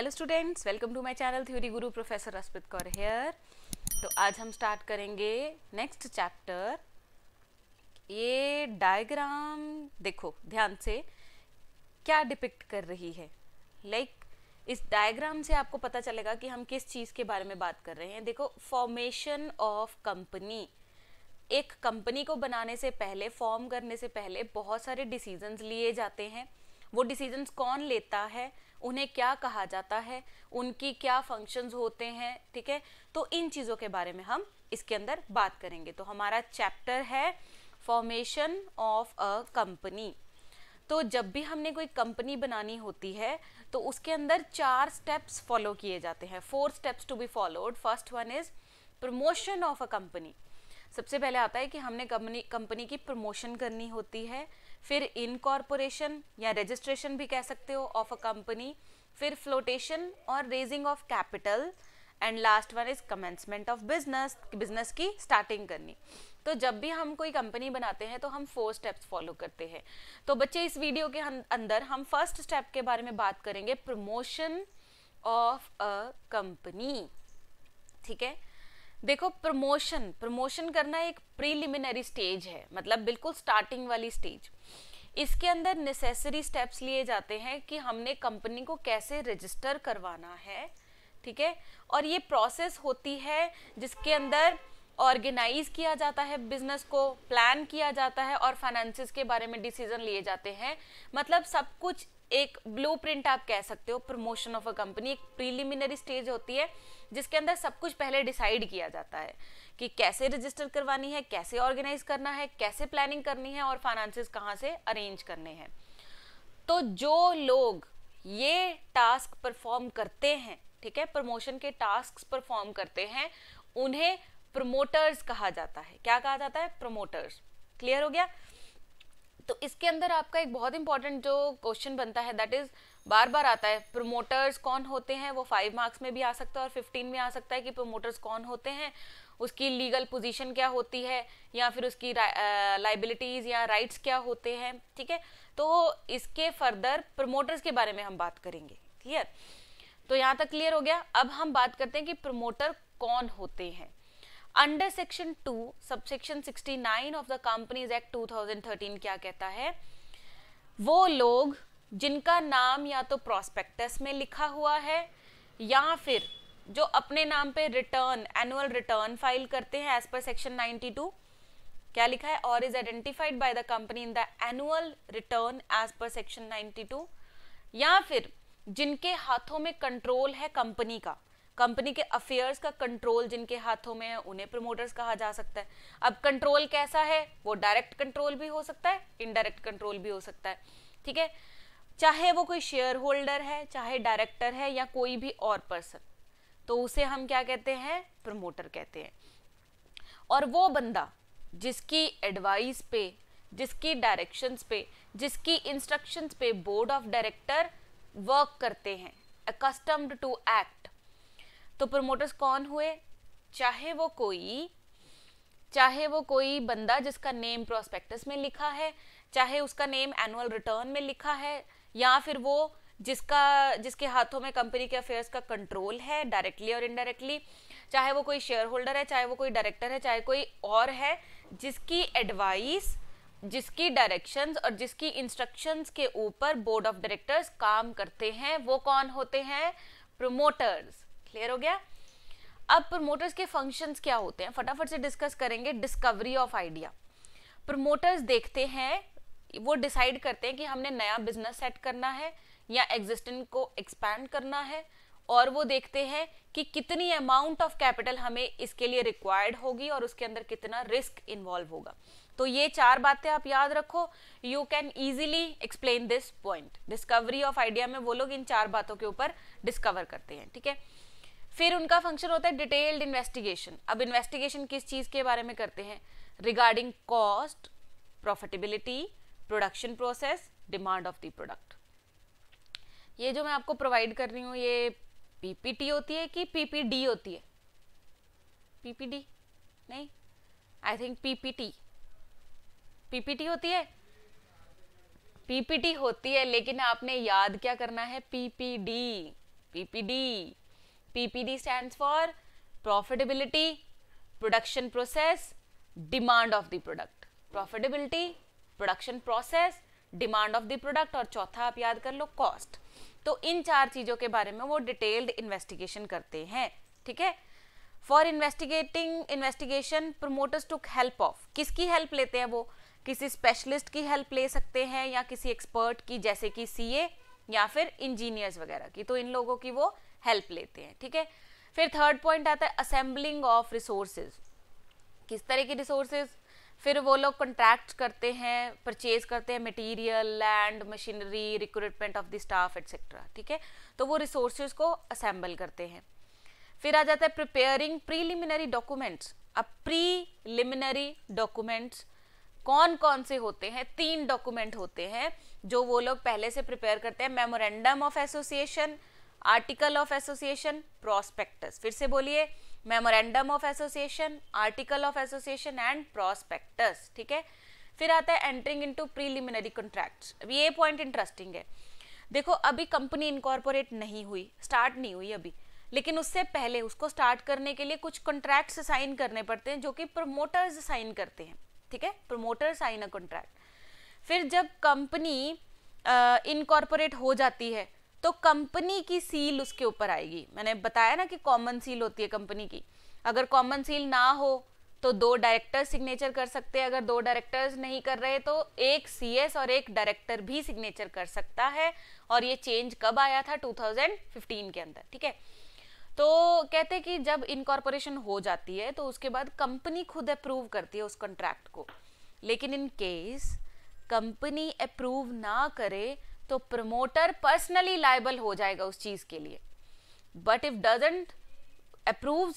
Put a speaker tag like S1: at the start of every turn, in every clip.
S1: Hello students welcome to my channel Theory Guru professor Raspreet Kaur here तो आज हम स्टार्ट करेंगे नेक्स्ट चैप्टर ये डायग्राम देखो ध्यान से क्या डिपिक्ट कर रही है लाइक like, इस डायग्राम से आपको पता चलेगा कि हम किस चीज़ के बारे में बात कर रहे हैं देखो फॉर्मेशन ऑफ कंपनी एक कंपनी को बनाने से पहले फॉर्म करने से पहले बहुत सारे डिसीजंस लिए जाते हैं वो डिसीजंस कौन लेता है उन्हें क्या कहा जाता है उनकी क्या फंक्शंस होते हैं ठीक है तो इन चीज़ों के बारे में हम इसके अंदर बात करेंगे तो हमारा चैप्टर है फॉर्मेशन ऑफ अ कंपनी तो जब भी हमने कोई कंपनी बनानी होती है तो उसके अंदर चार स्टेप्स फॉलो किए जाते हैं four steps to be followed first one is promotion of a company सबसे पहले आता है कि हमने कंपनी कंपनी की प्रमोशन करनी होती है फिर इनकॉर्पोरेशन या रजिस्ट्रेशन भी कह सकते हो ऑफ अ कंपनी फिर फ्लोटेशन और raising of capital and last one is commencement of business business की स्टार्टिंग करनी तो जब भी हम कोई कंपनी बनाते हैं तो हम फोर स्टेप्स फॉलो करते हैं तो बच्चे इस वीडियो के अंदर हम फर्स्ट स्टेप के बारे में बात करेंगे प्रमोशन ऑफ अ कंपनी ठीक है देखो प्रमोशन प्रमोशन करना एक प्रीलिमिनरी स्टेज है मतलब बिल्कुल स्टार्टिंग वाली स्टेज इसके अंदर नेसेसरी स्टेप्स लिए जाते हैं कि हमने कंपनी को कैसे रजिस्टर करवाना है ठीक है और ये प्रोसेस होती है जिसके अंदर ऑर्गेनाइज किया जाता है बिजनेस को प्लान किया जाता है और फाइनेंसिस के बारे में डिसीजन लिए जाते हैं मतलब सब कुछ एक ब्लूप्रिंट आप कह सकते हो प्रमोशन ऑफ अ कंपनी एक प्रीलिमिनरी स्टेज होती है जिसके अंदर सब कुछ पहले डिसाइड किया जाता है कि कैसे रजिस्टर करवानी है कैसे ऑर्गेनाइज करना है कैसे प्लानिंग करनी है और फाइनेंसिस कहाँ से अरेंज करने हैं तो जो लोग ये टास्क परफॉर्म करते हैं ठीक है प्रमोशन के टास्क परफॉर्म करते हैं उन्हें प्रमोटर्स कहा जाता है क्या कहा जाता है प्रमोटर्स क्लियर हो गया तो इसके अंदर आपका एक बहुत इंपॉर्टेंट जो क्वेश्चन बनता है दैट इज बार बार आता है प्रोमोटर्स कौन होते हैं वो फाइव मार्क्स में भी आ सकता है और फिफ्टीन में आ सकता है कि प्रोमोटर्स कौन होते हैं उसकी लीगल पोजीशन क्या होती है या फिर उसकी लाइबिलिटीज़ या राइट्स क्या होते हैं ठीक है तो इसके फर्दर प्रोमोटर्स के बारे में हम बात करेंगे क्लियर तो यहाँ तक क्लियर हो गया अब हम बात करते हैं कि प्रोमोटर कौन होते हैं under section two subsection 69 of the companies act 2013 क्या कहता है वो लोग जिनका नाम या तो प्रोस्पेक्टस में लिखा हुआ है या फिर जो अपने नाम पे रिटर्न एनुअल रिटर्न फाइल करते हैं एज पर सेक्शन 92 क्या लिखा है और is identified by the company in the annual return as per section 92 या फिर जिनके हाथों में कंट्रोल है कंपनी का कंपनी के अफेयर्स का कंट्रोल जिनके हाथों में है उन्हें प्रमोटर्स कहा जा सकता है अब कंट्रोल कैसा है वो डायरेक्ट कंट्रोल भी हो सकता है इनडायरेक्ट कंट्रोल भी हो सकता है ठीक है चाहे वो कोई शेयर होल्डर है चाहे डायरेक्टर है या कोई भी और पर्सन तो उसे हम क्या कहते हैं प्रमोटर कहते हैं और वो बंदा जिसकी एडवाइस पे जिसकी डायरेक्शंस पे जिसकी इंस्ट्रक्शंस पे बोर्ड ऑफ डायरेक्टर वर्क करते हैं अकस्टम्ड टू एक्ट तो प्रमोटर्स कौन हुए चाहे वो कोई चाहे वो कोई बंदा जिसका नेम प्रोस्पेक्टस में लिखा है चाहे उसका नेम एनुअल रिटर्न में लिखा है या फिर वो जिसका जिसके हाथों में कंपनी के अफेयर्स का कंट्रोल है डायरेक्टली और इनडायरेक्टली चाहे वो कोई शेयर होल्डर है चाहे वो कोई डायरेक्टर है चाहे कोई और है जिसकी एडवाइस जिसकी डायरेक्शंस और जिसकी इंस्ट्रक्शंस के ऊपर बोर्ड ऑफ डायरेक्टर्स काम करते हैं वो कौन होते हैं प्रमोटर्स क्लियर हो गया अब प्रमोटर्स के फंक्शंस क्या होते हैं फटाफट से डिस्कस करेंगे डिस्कवरी ऑफ आइडिया प्रमोटर्स देखते हैं वो डिसाइड करते हैं कि हमने नया बिजनेस सेट करना है या एग्जिस्टिंग को एक्सपैंड करना है और वो देखते हैं कि कितनी अमाउंट ऑफ कैपिटल हमें इसके लिए रिक्वायर्ड होगी और उसके अंदर कितना रिस्क इन्वॉल्व होगा तो ये चार बातें आप याद रखो you can easily explain this point discovery of idea में वो लोग इन चार बातों के ऊपर डिस्कवर करते हैं ठीक है फिर उनका फंक्शन होता है डिटेल्ड इन्वेस्टिगेशन अब इन्वेस्टिगेशन किस चीज़ के बारे में करते हैं regarding cost profitability production process demand of the product ये जो मैं आपको प्रोवाइड कर रही हूँ ये पीपीटी होती है कि पीपीडी होती है पीपीडी नहीं आई थिंक पीपीटी पीपीटी होती है पीपीटी होती है लेकिन आपने याद क्या करना है PPD PPD PPD stands for profitability, production process, demand of the product. Profitability, production process, demand of the product और चौथा आप याद कर लो cost. तो इन चार चीज़ों के बारे में वो डिटेल्ड इन्वेस्टिगेशन करते हैं ठीक है for investigating investigation promoters to help of किसकी हेल्प लेते हैं वो किसी स्पेशलिस्ट की हेल्प ले सकते हैं या किसी एक्सपर्ट की जैसे कि सीए या फिर इंजीनियर्स वगैरह की तो इन लोगों की वो हेल्प लेते हैं ठीक है फिर थर्ड पॉइंट आता है असेंबलिंग ऑफ रिसोर्सेज किस तरह की रिसोर्सेज फिर वो लोग कंट्रैक्ट करते हैं परचेज करते हैं material land machinery recruitment of the staff etcetera ठीक है तो वो रिसोर्सेज को असेंबल करते हैं फिर आ जाता है प्रिपेयरिंग प्रीलिमिनरी डॉक्यूमेंट्स अब प्रीलिमिनरी डॉक्यूमेंट्स कौन कौन से होते हैं तीन डॉक्यूमेंट होते हैं जो वो लोग पहले से प्रिपेयर करते हैं memorandum of association article of association prospectus फिर से बोलिए memorandum of association article of association and prospectus ठीक है फिर आता है एंटरिंग इनटू प्रीलिमिनरी कॉन्ट्रैक्ट्स अभी ये पॉइंट इंटरेस्टिंग है देखो अभी कंपनी इनकॉर्पोरेट नहीं हुई स्टार्ट नहीं हुई अभी लेकिन उससे पहले उसको स्टार्ट करने के लिए कुछ कॉन्ट्रैक्ट्स साइन करने पड़ते हैं जो कि प्रोमोटर्स साइन करते हैं ठीक है प्रोमोटर साइन अ कॉन्ट्रैक्ट फिर जब कंपनी इनकॉर्पोरेट हो जाती है तो कंपनी की सील उसके ऊपर आएगी मैंने बताया ना कि कॉमन सील होती है कंपनी की अगर कॉमन सील ना हो तो दो डायरेक्टर सिग्नेचर कर सकते हैं अगर दो डायरेक्टर्स नहीं कर रहे तो एक सीएस और एक डायरेक्टर भी सिग्नेचर कर सकता है और ये चेंज कब आया था 2015 के अंदर ठीक है तो कहते हैं कि जब इनकॉर्पोरेशन हो जाती है तो उसके बाद कंपनी खुद अप्रूव करती है उस कॉन्ट्रैक्ट को लेकिन इन केस कंपनी अप्रूव ना करे तो प्रमोटर पर्सनली लाइबल हो जाएगा उस चीज के लिए but if doesn't approve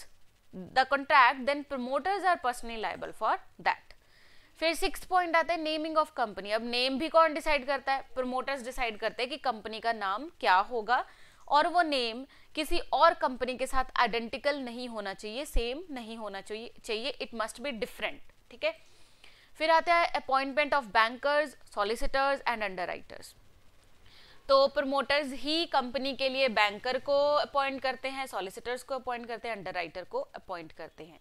S1: the contract then promoters are personally liable for that फिर सिक्स पॉइंट आता है नेमिंग ऑफ कंपनी अब नेम भी कौन डिसाइड करता है प्रमोटर्स डिसाइड करते हैं कि कंपनी का नाम क्या होगा और वो नेम किसी और कंपनी के साथ आइडेंटिकल नहीं होना चाहिए सेम नहीं होना चाहिए चाहिए इट मस्ट बी डिफरेंट ठीक है फिर आता है appointment of bankers solicitors and writers तो प्रमोटर्स ही कंपनी के लिए बैंकर को अपॉइंट करते हैं सॉलिसिटर्स को अपॉइंट करते हैं अंडरराइटर को अपॉइंट करते हैं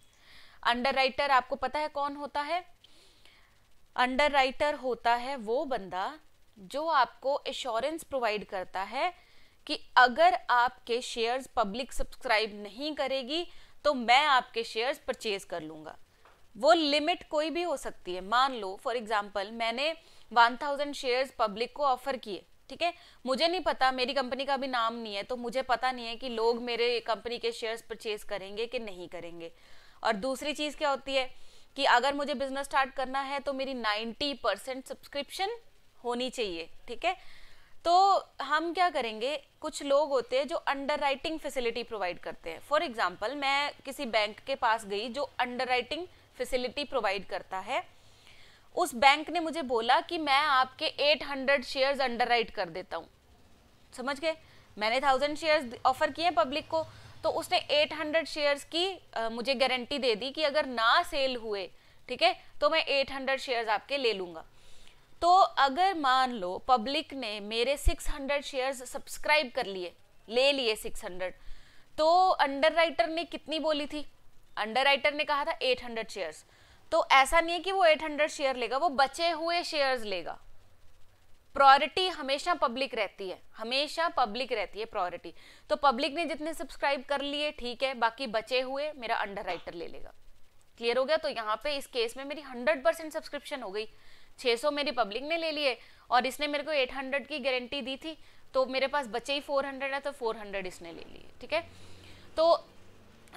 S1: अंडरराइटर आपको पता है कौन होता है अंडरराइटर होता है वो बंदा जो आपको एश्योरेंस प्रोवाइड करता है कि अगर आपके शेयर्स पब्लिक सब्सक्राइब नहीं करेगी तो मैं आपके शेयर्स परचेज कर लूँगा वो लिमिट कोई भी हो सकती है मान लो फॉर एग्जाम्पल मैंने 1000 शेयर्स पब्लिक को ऑफर किए ठीक है मुझे नहीं पता मेरी कंपनी का भी नाम नहीं है तो मुझे पता नहीं है कि लोग मेरे कंपनी के शेयर्स परचेज करेंगे कि नहीं करेंगे और दूसरी चीज़ क्या होती है कि अगर मुझे बिजनेस स्टार्ट करना है तो मेरी 90 परसेंट सब्सक्रिप्शन होनी चाहिए ठीक है तो हम क्या करेंगे कुछ लोग होते हैं जो अंडर राइटिंग फैसिलिटी प्रोवाइड करते हैं फॉर एग्जाम्पल मैं किसी बैंक के पास गई जो अंडर राइटिंग फैसिलिटी प्रोवाइड करता है उस बैंक ने मुझे बोला कि मैं आपके 800 शेयर्स राइट कर देता हूँ समझ गए मैंने थाउजेंड शेयर्स ऑफर किए हैं पब्लिक को तो उसने 800 शेयर्स की आ, मुझे गारंटी दे दी कि अगर ना सेल हुए ठीक है तो मैं 800 शेयर्स आपके ले लूँगा तो अगर मान लो पब्लिक ने मेरे 600 शेयर्स सब्सक्राइब कर लिए ले लिए 600 तो राइटर ने कितनी बोली थी राइटर ने कहा था 800 शेयर्स तो ऐसा नहीं है कि वो 800 शेयर लेगा वो बचे हुए शेयर्स लेगा प्रायोरिटी हमेशा पब्लिक रहती है हमेशा पब्लिक रहती है प्रायोरिटी तो पब्लिक ने जितने सब्सक्राइब कर लिए ठीक है बाकी बचे हुए मेरा अंडर ले लेगा क्लियर हो गया तो यहाँ पे इस केस में मेरी 100 परसेंट सब्सक्रिप्शन हो गई 600 मेरी पब्लिक ने ले लिए और इसने मेरे को 800 की गारंटी दी थी तो मेरे पास बचे ही 400 है तो 400 इसने ले लिए ठीक है तो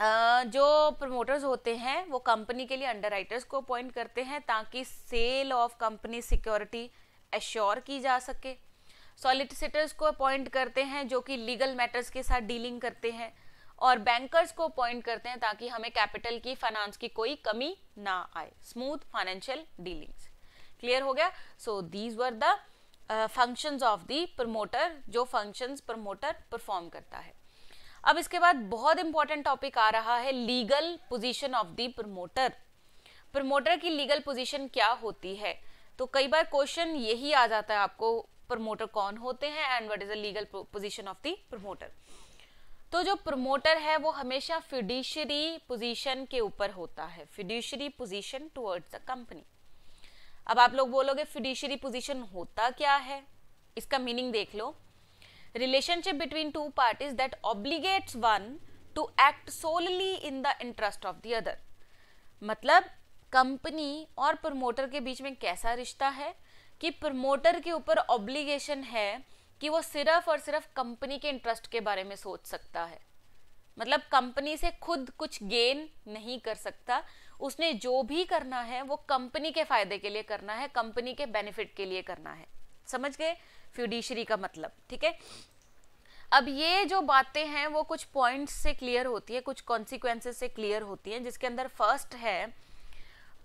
S1: जो प्रमोटर्स होते हैं वो कंपनी के लिए अंडरराइटर्स को अपॉइंट करते हैं ताकि sale of company security assure की जा सके सॉलिसिटर्स को अपॉइंट करते हैं जो कि लीगल मैटर्स के साथ डीलिंग करते हैं और बैंकर्स को अपॉइंट करते हैं ताकि हमें कैपिटल की फाइनेंस की कोई कमी ना आए स्मूथ फाइनेंशियल डीलिंग्स क्लियर हो गया so these were the functions of the promoter जो फंक्शंस प्रमोटर परफॉर्म करता है अब इसके बाद बहुत इंपॉर्टेंट टॉपिक आ रहा है legal position of the promoter promoter की लीगल पोजीशन क्या होती है तो कई बार क्वेश्चन यही आ जाता है आपको प्रमोटर कौन होते हैं and what is the legal position of the promoter तो जो प्रमोटर है वो हमेशा फिडिशरी पोजीशन के ऊपर होता है fiduciary position towards the company अब आप लोग बोलोगे फिडिशरी पोजीशन होता क्या है इसका मीनिंग देख लो relationship between two parties that obligates one to act solely in the interest of the other मतलब कंपनी और प्रमोटर के बीच में कैसा रिश्ता है कि प्रमोटर के ऊपर ऑब्लिगेशन है कि वो सिर्फ और सिर्फ कंपनी के इंटरेस्ट के बारे में सोच सकता है मतलब कंपनी से खुद कुछ गेन नहीं कर सकता उसने जो भी करना है वो कंपनी के फायदे के लिए करना है कंपनी के बेनिफिट के लिए करना है समझ गए फ्यूडिशरी का मतलब ठीक है अब ये जो बातें हैं वो कुछ पॉइंट्स से क्लियर होती है कुछ कॉन्सिक्वेंसेस से क्लियर होती हैं जिसके अंदर फर्स्ट है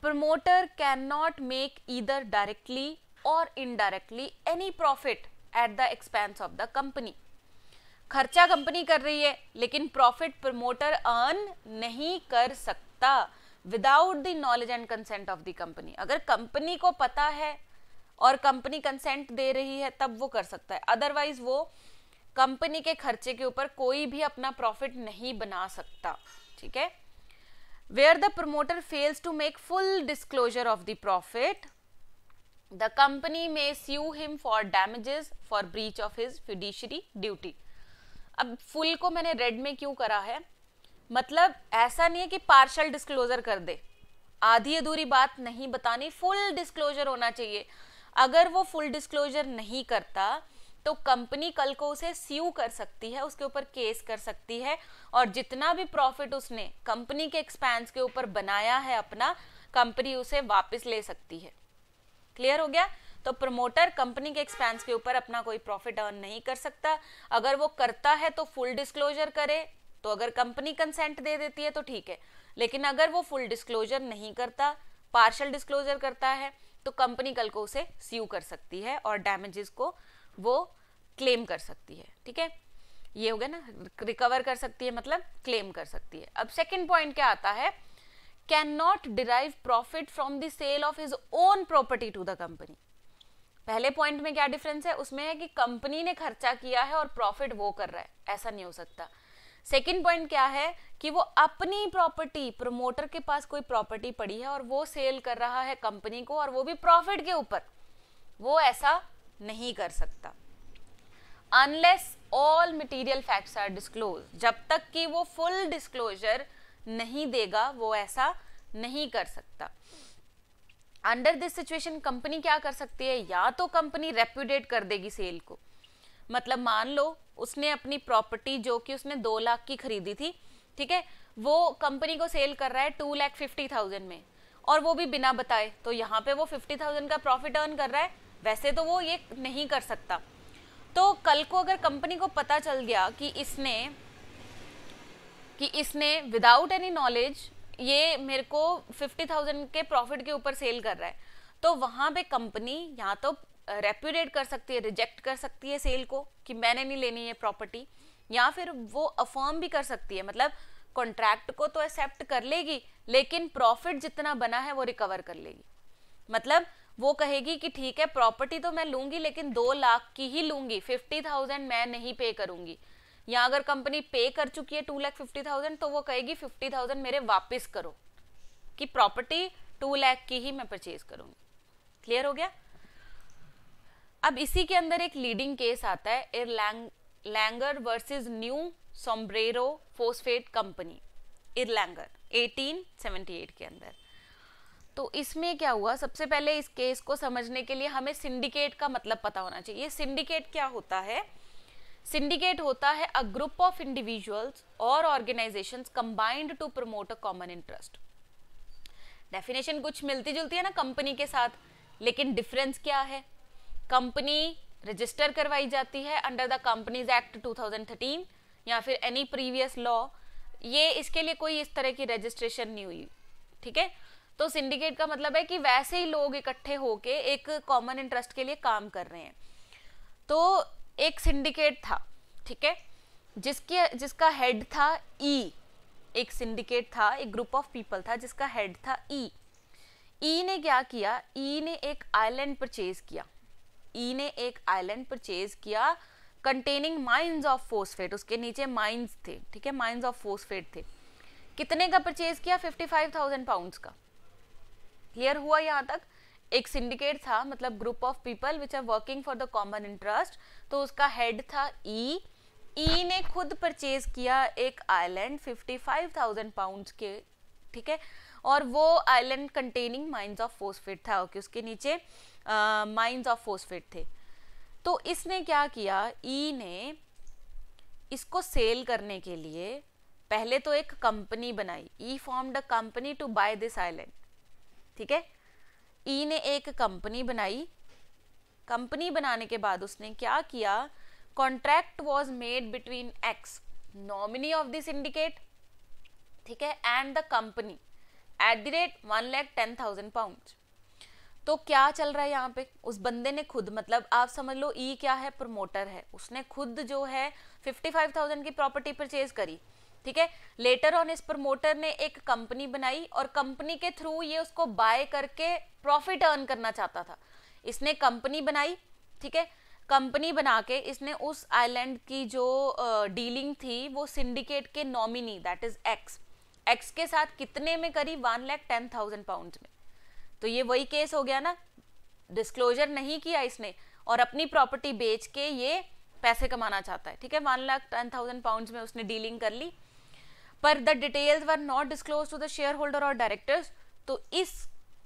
S1: promoter can not make either directly और indirectly any profit at the expense of the company खर्चा कंपनी कर रही है लेकिन प्रॉफिट प्रमोटर अर्न नहीं कर सकता without the knowledge and consent of the company अगर कंपनी को पता है और कंपनी कंसेंट दे रही है तब वो कर सकता है अदरवाइज वो कंपनी के खर्चे के ऊपर कोई भी अपना प्रॉफिट नहीं बना सकता ठीक है where the promoter fails to make full disclosure of the profit the company may sue him for damages for breach of his fiduciary duty अब फुल को मैंने रेड में क्यों करा है मतलब ऐसा नहीं है कि पार्शल डिस्क्लोजर कर दे आधी अधूरी बात नहीं बतानी फुल डिस्क्लोजर होना चाहिए अगर वो फुल डिस्क्लोजर नहीं करता तो कंपनी कल को उसे स्यू कर सकती है उसके ऊपर केस कर सकती है और जितना भी प्रॉफिट उसने कंपनी के एक्सपेंस के ऊपर बनाया है अपना कंपनी उसे वापस ले सकती है क्लियर हो गया तो प्रमोटर कंपनी के एक्सपेंस के ऊपर अपना कोई प्रॉफिट अर्न नहीं कर सकता अगर वो करता है तो फुल डिस्क्लोजर करे तो अगर कंपनी कंसेंट दे देती है तो ठीक है लेकिन अगर वो फुल डिस्क्लोजर नहीं करता पार्शल डिस्क्लोजर करता है तो कंपनी कल को उसे स्यू कर सकती है और डैमेजेस को वो क्लेम कर सकती है ठीक है ये हो गया ना रिकवर कर सकती है मतलब क्लेम कर सकती है अब सेकेंड पॉइंट क्या आता है can not derive profit from the sale of his own property to the company पहले पॉइंट में क्या डिफरेंस है उसमें है कि कंपनी ने खर्चा किया है और प्रॉफिट वो कर रहा है ऐसा नहीं हो सकता सेकेंड पॉइंट क्या है कि वो अपनी प्रॉपर्टी प्रोमोटर के पास कोई प्रॉपर्टी पड़ी है और वो सेल कर रहा है कंपनी को और वो भी प्रॉफिट के ऊपर वो ऐसा नहीं कर सकता unless all material facts are disclose जब तक कि वो फुल डिस्क्लोजर नहीं देगा वो ऐसा नहीं कर सकता अंडर दिस सिचुएशन कंपनी क्या कर सकती है या तो कंपनी रेप्यूडेट कर देगी सेल को मतलब मान लो उसने अपनी प्रॉपर्टी जो कि उसने दो लाख की खरीदी थी ठीक है वो कंपनी को सेल कर रहा है टू लैख फिफ्टी थाउजेंड में और वो भी बिना बताए तो यहाँ पे वो फिफ्टी थाउजेंड का प्रॉफिट अर्न कर रहा है वैसे तो वो ये नहीं कर सकता तो कल को अगर कंपनी को पता चल गया कि इसने कि इसने विदाउट एनी नॉलेज ये मेरे को फिफ्टी थाउजेंड के प्रॉफिट के ऊपर सेल कर रहा है तो वहाँ पे कंपनी या तो रेप्यूडेट कर सकती है रिजेक्ट कर सकती है सेल को कि मैंने नहीं लेनी है प्रॉपर्टी या फिर वो अफर्म भी कर सकती है मतलब कॉन्ट्रैक्ट को तो एक्सेप्ट कर लेगी लेकिन प्रॉफिट जितना बना है वो रिकवर कर लेगी मतलब वो कहेगी कि ठीक है प्रॉपर्टी तो मैं लूंगी लेकिन दो लाख की ही लूंगी फिफ्टी थाउजेंड मैं नहीं पे करूंगी या अगर कंपनी पे कर चुकी है टू लाख फिफ्टी थाउजेंड तो वो कहेगी फिफ्टी थाउजेंड मेरे वापस करो कि प्रॉपर्टी टू लाख की ही मैं परचेज करूंगी क्लियर हो गया अब इसी के अंदर एक लीडिंग केस आता है इरलैंग लैंगर versus new Sombrero phosphate company Erlanger 1878 के अंदर तो इसमें क्या हुआ सबसे पहले इस केस को समझने के लिए हमें सिंडिकेट का मतलब पता होना चाहिए सिंडिकेट क्या होता है सिंडिकेट होता है अ ग्रुप ऑफ इंडिविजुअल्स और organisations combined to promote a common interest definition कुछ मिलती जुलती है ना कंपनी के साथ लेकिन डिफरेंस क्या है कंपनी रजिस्टर करवाई जाती है अंडर द कंपनीज एक्ट 2013 या फिर एनी प्रीवियस लॉ ये इसके लिए कोई इस तरह की रजिस्ट्रेशन नहीं हुई ठीक है तो सिंडिकेट का मतलब है कि वैसे ही लोग इकट्ठे होके एक कॉमन इंटरेस्ट के लिए काम कर रहे हैं तो एक सिंडिकेट था ठीक है जिसके जिसका हेड था ई e, एक सिंडिकेट था एक ग्रुप ऑफ पीपल था जिसका हेड था ई e. ई e ने क्या किया ई e ने एक आइलैंड परचेज किया ई e ने एक आइलैंड परचेज किया कंटेनिंग माइंस ऑफ फोस्फेट उसके नीचे माइंस थे ठीक है माइंस ऑफ फोस्फेट थे कितने का परचेज किया 55,000 पाउंड्स का क्लियर हुआ यहाँ तक एक सिंडिकेट था मतलब group of people which are working for the common interest तो उसका हेड था ई e, ई e ने खुद परचेज किया एक आइलैंड 55,000 पाउंड्स के ठीक है और वो island containing mines of phosphate था ओके उसके नीचे माइंस ऑफ फोस्फेट थे तो इसने क्या किया ई e ने इसको सेल करने के लिए पहले तो एक कंपनी बनाई E formed a company to buy this island ठीक है ई e ने एक कंपनी बनाई कंपनी बनाने के बाद उसने क्या किया contract was made between X nominee of this syndicate ठीक है and the company at the rate one lakh ten thousand pound तो क्या चल रहा है यहाँ पे उस बंदे ने खुद मतलब आप समझ लो ई e क्या है प्रमोटर है उसने खुद जो है 55,000 की प्रॉपर्टी परचेज करी ठीक है लेटर ऑन इस प्रमोटर ने एक कंपनी बनाई और कंपनी के थ्रू ये उसको बाय करके प्रॉफिट अर्न करना चाहता था इसने कंपनी बनाई ठीक है कंपनी बना के इसने उस आइलैंड की जो डीलिंग uh, थी वो सिंडिकेट के nominee that is X X के साथ कितने में करी one lakh ten thousand pound में तो ये वही केस हो गया ना डिस्क्लोजर नहीं किया इसने और अपनी प्रॉपर्टी बेच के ये पैसे कमाना चाहता है ठीक है one lakh ten thousand pound में उसने डीलिंग कर ली पर the details were not disclose to the share holder और डायरेक्टर्स तो इस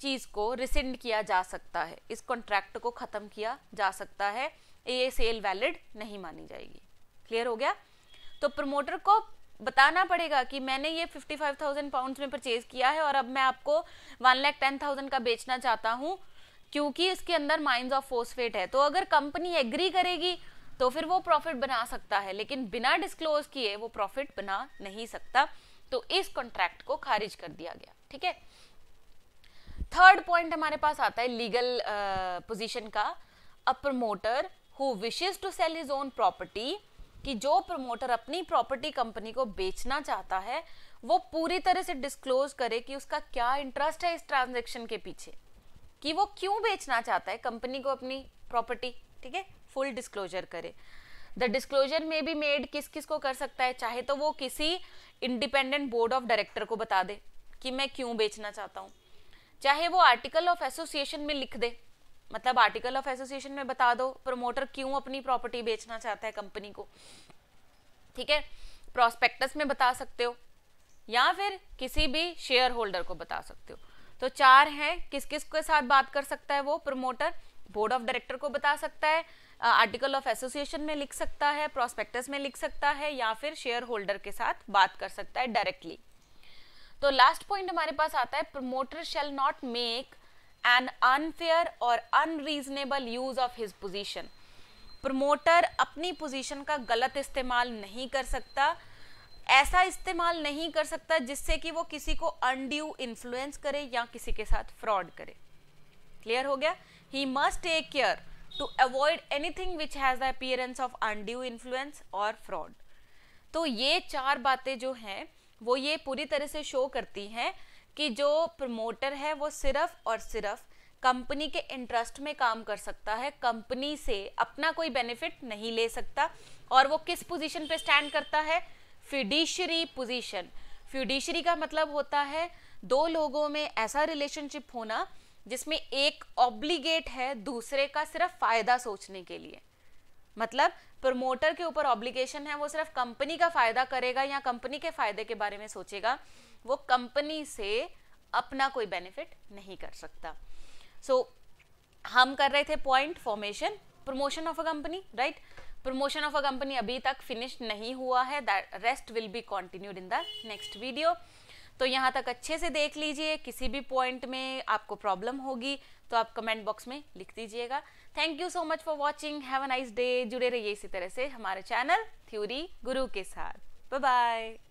S1: चीज़ को रिसेंड किया जा सकता है इस कॉन्ट्रैक्ट को ख़त्म किया जा सकता है ये सेल वैलिड नहीं मानी जाएगी क्लियर हो गया तो प्रमोटर को बताना पड़ेगा कि मैंने ये 55,000 पाउंड्स में परचेज किया है और अब मैं आपको वन लैख टेन थाउजेंड का बेचना चाहता हूँ क्योंकि इसके अंदर माइंस ऑफ फोस्फेट है तो अगर कंपनी एग्री करेगी तो फिर वो प्रॉफिट बना सकता है लेकिन बिना डिस्क्लोज किए वो प्रॉफिट बना नहीं सकता तो इस कॉन्ट्रैक्ट को खारिज कर दिया गया ठीक है थर्ड पॉइंट हमारे पास आता है लीगल पोजीशन uh, का a promoter who wishes to sell his own property कि जो प्रमोटर अपनी प्रॉपर्टी कंपनी को बेचना चाहता है वो पूरी तरह से डिस्क्लोज करे कि उसका क्या इंटरेस्ट है इस ट्रांजेक्शन के पीछे कि वो क्यों बेचना चाहता है कंपनी को अपनी प्रॉपर्टी ठीक है फुल डिस्क्लोजर करे द डिस्क्लोजर में भी मेड किस किस को कर सकता है चाहे तो वो किसी इंडिपेंडेंट बोर्ड ऑफ डायरेक्टर को बता दे कि मैं क्यों बेचना चाहता हूँ चाहे वो आर्टिकल ऑफ एसोसिएशन में लिख दे मतलब आर्टिकल ऑफ एसोसिएशन में बता दो प्रमोटर क्यों अपनी प्रॉपर्टी बेचना चाहता है कंपनी को ठीक है प्रोस्पेक्टस में बता सकते हो या फिर किसी भी शेयर होल्डर को बता सकते हो तो चार हैं किस किस के साथ बात कर सकता है वो प्रमोटर बोर्ड ऑफ डायरेक्टर को बता सकता है आर्टिकल ऑफ एसोसिएशन में लिख सकता है प्रोस्पेक्टस में लिख सकता है या फिर शेयर होल्डर के साथ बात कर सकता है डायरेक्टली तो लास्ट पॉइंट हमारे पास आता है promoter shall not make an unfair और unreasonable use of his position promoter अपनी पोजीशन का गलत इस्तेमाल नहीं कर सकता ऐसा इस्तेमाल नहीं कर सकता जिससे कि वो किसी को अनड्यू इन्फ्लुएंस करे या किसी के साथ फ्रॉड करे क्लियर हो गया he must take care to avoid anything which has the appearance of undue influence और फ्रॉड तो ये चार बातें जो हैं वो ये पूरी तरह से शो करती हैं कि जो प्रमोटर है वो सिर्फ और सिर्फ कंपनी के इंटरेस्ट में काम कर सकता है कंपनी से अपना कोई बेनिफिट नहीं ले सकता और वो किस पोजीशन पे स्टैंड करता है फ्यूडिशरी पोजीशन फ्यूडिशरी का मतलब होता है दो लोगों में ऐसा रिलेशनशिप होना जिसमें एक ऑब्लिगेट है दूसरे का सिर्फ फायदा सोचने के लिए मतलब प्रमोटर के ऊपर ऑब्लिगेशन है वो सिर्फ कंपनी का फायदा करेगा या कंपनी के फायदे के बारे में सोचेगा वो कंपनी से अपना कोई बेनिफिट नहीं कर सकता सो so, हम कर रहे थे point formation promotion of a company right promotion of a company अभी तक फिनिश नहीं हुआ है that rest will be continued in the next video तो यहाँ तक अच्छे से देख लीजिए किसी भी पॉइंट में आपको प्रॉब्लम होगी तो आप कमेंट बॉक्स में लिख दीजिएगा thank you so much for watching have a nice day जुड़े रहिए इसी तरह से हमारे चैनल थ्योरी गुरु के साथ बाय बाय